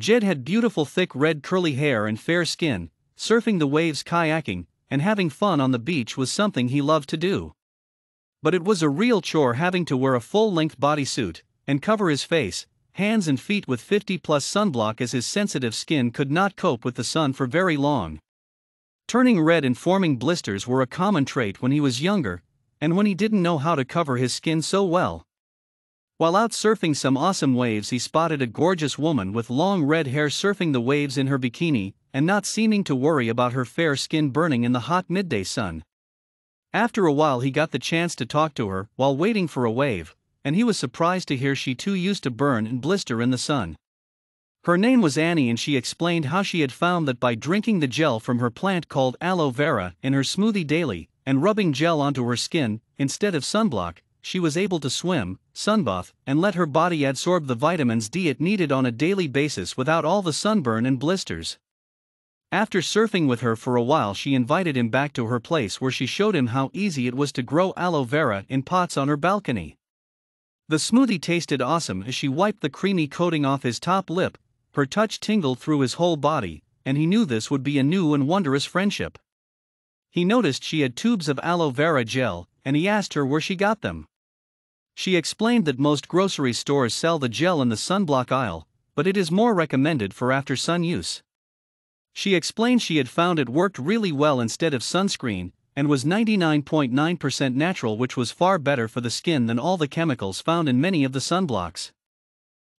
Jed had beautiful thick red curly hair and fair skin, surfing the waves kayaking, and having fun on the beach was something he loved to do. But it was a real chore having to wear a full length bodysuit and cover his face, hands, and feet with 50 plus sunblock as his sensitive skin could not cope with the sun for very long. Turning red and forming blisters were a common trait when he was younger, and when he didn't know how to cover his skin so well. While out surfing some awesome waves, he spotted a gorgeous woman with long red hair surfing the waves in her bikini and not seeming to worry about her fair skin burning in the hot midday sun. After a while, he got the chance to talk to her while waiting for a wave, and he was surprised to hear she too used to burn and blister in the sun. Her name was Annie, and she explained how she had found that by drinking the gel from her plant called aloe vera in her smoothie daily and rubbing gel onto her skin instead of sunblock, she was able to swim, sunbath, and let her body absorb the vitamins D it needed on a daily basis without all the sunburn and blisters. After surfing with her for a while, she invited him back to her place where she showed him how easy it was to grow aloe vera in pots on her balcony. The smoothie tasted awesome as she wiped the creamy coating off his top lip, her touch tingled through his whole body, and he knew this would be a new and wondrous friendship. He noticed she had tubes of aloe vera gel, and he asked her where she got them. She explained that most grocery stores sell the gel in the sunblock aisle, but it is more recommended for after sun use. She explained she had found it worked really well instead of sunscreen and was 99.9% percent natural, which was far better for the skin than all the chemicals found in many of the sunblocks.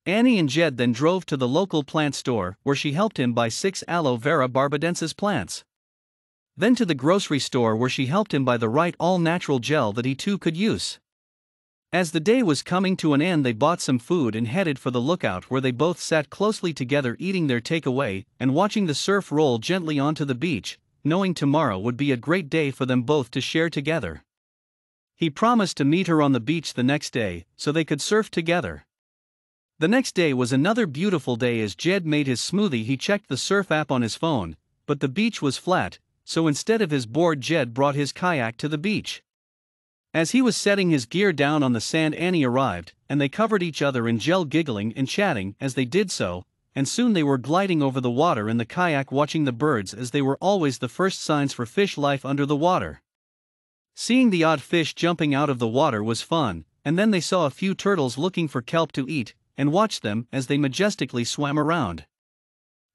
Annie and Jed then drove to the local plant store where she helped him buy six aloe vera barbadensis plants. Then to the grocery store where she helped him buy the right all natural gel that he too could use. As the day was coming to an end, they bought some food and headed for the lookout where they both sat closely together eating their takeaway and watching the surf roll gently onto the beach, knowing tomorrow would be a great day for them both to share together. He promised to meet her on the beach the next day so they could surf together. The next day was another beautiful day as Jed made his smoothie. He checked the surf app on his phone, but the beach was flat, so instead of his board, Jed brought his kayak to the beach. As he was setting his gear down on the sand, Annie arrived, and they covered each other in gel, giggling and chatting as they did so, and soon they were gliding over the water in the kayak, watching the birds as they were always the first signs for fish life under the water. Seeing the odd fish jumping out of the water was fun, and then they saw a few turtles looking for kelp to eat, and watched them as they majestically swam around.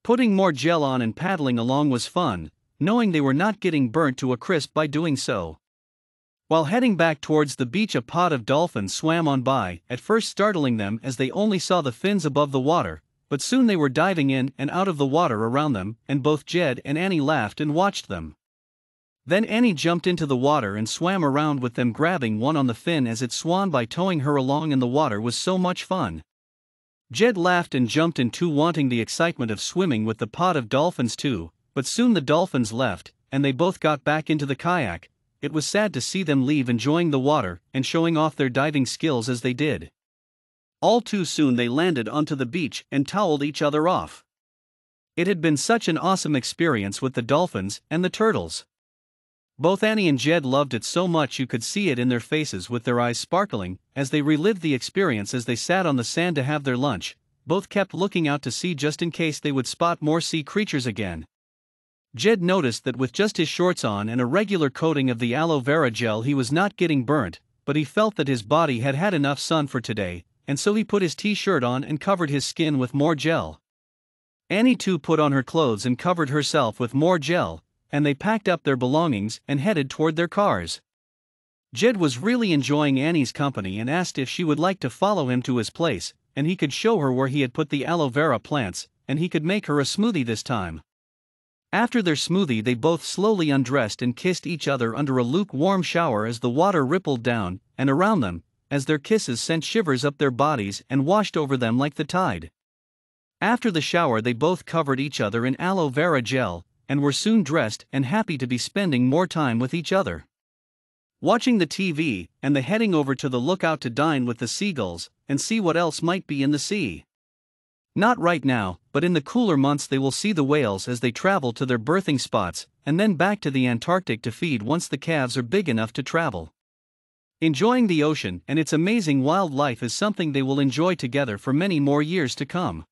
Putting more gel on and paddling along was fun, knowing they were not getting burnt to a crisp by doing so. While heading back towards the beach, a pod of dolphins swam on by, at first startling them as they only saw the fins above the water, but soon they were diving in and out of the water around them, and both Jed and Annie laughed and watched them. Then Annie jumped into the water and swam around with them, grabbing one on the fin as it swam by towing her along in the water was so much fun. Jed laughed and jumped in too, wanting the excitement of swimming with the pod of dolphins too, but soon the dolphins left, and they both got back into the kayak, it was sad to see them leave enjoying the water and showing off their diving skills as they did. All too soon they landed onto the beach and toweled each other off. It had been such an awesome experience with the dolphins and the turtles. Both Annie and Jed loved it so much you could see it in their faces with their eyes sparkling as they relived the experience as they sat on the sand to have their lunch. Both kept looking out to sea just in case they would spot more sea creatures again. Jed noticed that with just his shorts on and a regular coating of the aloe vera gel, he was not getting burnt, but he felt that his body had had enough sun for today, and so he put his t shirt on and covered his skin with more gel. Annie too put on her clothes and covered herself with more gel, and they packed up their belongings and headed toward their cars. Jed was really enjoying Annie's company and asked if she would like to follow him to his place, and he could show her where he had put the aloe vera plants, and he could make her a smoothie this time. After their smoothie, they both slowly undressed and kissed each other under a lukewarm shower as the water rippled down and around them, as their kisses sent shivers up their bodies and washed over them like the tide. After the shower, they both covered each other in aloe vera gel and were soon dressed and happy to be spending more time with each other. Watching the TV and the heading over to the lookout to dine with the seagulls and see what else might be in the sea. Not right now, but in the cooler months they will see the whales as they travel to their birthing spots and then back to the Antarctic to feed once the calves are big enough to travel. Enjoying the ocean and its amazing wildlife is something they will enjoy together for many more years to come.